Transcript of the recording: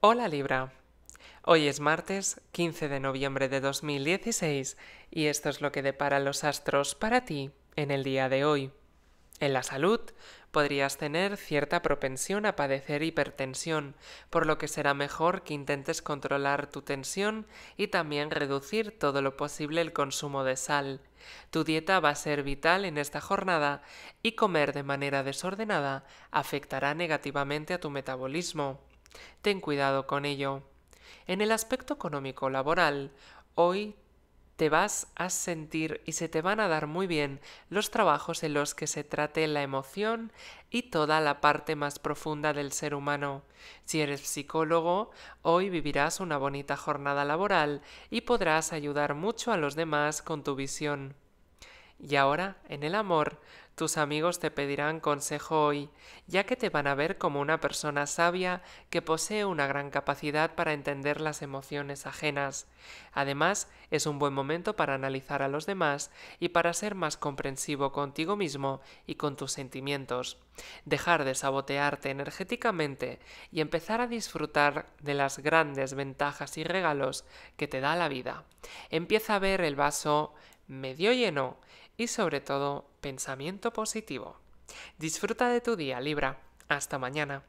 Hola Libra, hoy es martes 15 de noviembre de 2016 y esto es lo que depara los astros para ti en el día de hoy. En la salud podrías tener cierta propensión a padecer hipertensión, por lo que será mejor que intentes controlar tu tensión y también reducir todo lo posible el consumo de sal. Tu dieta va a ser vital en esta jornada y comer de manera desordenada afectará negativamente a tu metabolismo. Ten cuidado con ello. En el aspecto económico laboral, hoy te vas a sentir y se te van a dar muy bien los trabajos en los que se trate la emoción y toda la parte más profunda del ser humano. Si eres psicólogo, hoy vivirás una bonita jornada laboral y podrás ayudar mucho a los demás con tu visión. Y ahora, en el amor, tus amigos te pedirán consejo hoy, ya que te van a ver como una persona sabia que posee una gran capacidad para entender las emociones ajenas. Además, es un buen momento para analizar a los demás y para ser más comprensivo contigo mismo y con tus sentimientos. Dejar de sabotearte energéticamente y empezar a disfrutar de las grandes ventajas y regalos que te da la vida. Empieza a ver el vaso medio lleno y sobre todo pensamiento positivo. Disfruta de tu día Libra. Hasta mañana.